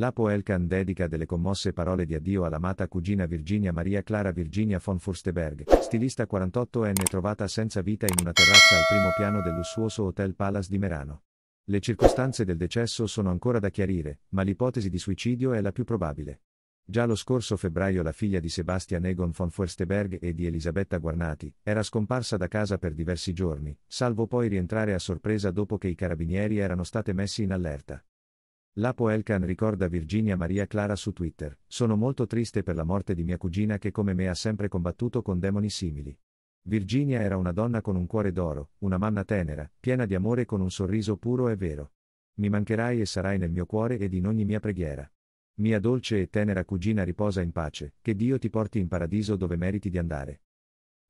Lapo Elkan dedica delle commosse parole di addio all'amata cugina Virginia Maria Clara Virginia von Fursteberg, stilista 48enne trovata senza vita in una terrazza al primo piano del lussuoso Hotel Palace di Merano. Le circostanze del decesso sono ancora da chiarire, ma l'ipotesi di suicidio è la più probabile. Già lo scorso febbraio la figlia di Sebastian Egon von Fursteberg e di Elisabetta Guarnati era scomparsa da casa per diversi giorni, salvo poi rientrare a sorpresa dopo che i carabinieri erano stati messi in allerta. Lapo Elkan ricorda Virginia Maria Clara su Twitter, sono molto triste per la morte di mia cugina che come me ha sempre combattuto con demoni simili. Virginia era una donna con un cuore d'oro, una mamma tenera, piena di amore con un sorriso puro e vero. Mi mancherai e sarai nel mio cuore ed in ogni mia preghiera. Mia dolce e tenera cugina riposa in pace, che Dio ti porti in paradiso dove meriti di andare.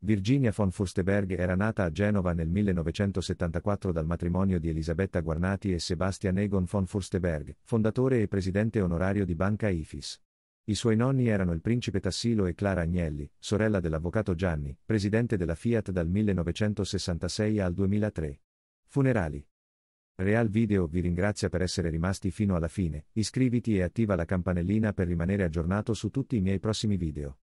Virginia von Fursteberg era nata a Genova nel 1974 dal matrimonio di Elisabetta Guarnati e Sebastian Egon von Fursteberg, fondatore e presidente onorario di Banca IFIS. I suoi nonni erano il principe Tassilo e Clara Agnelli, sorella dell'avvocato Gianni, presidente della Fiat dal 1966 al 2003. Funerali. Real Video vi ringrazia per essere rimasti fino alla fine, iscriviti e attiva la campanellina per rimanere aggiornato su tutti i miei prossimi video.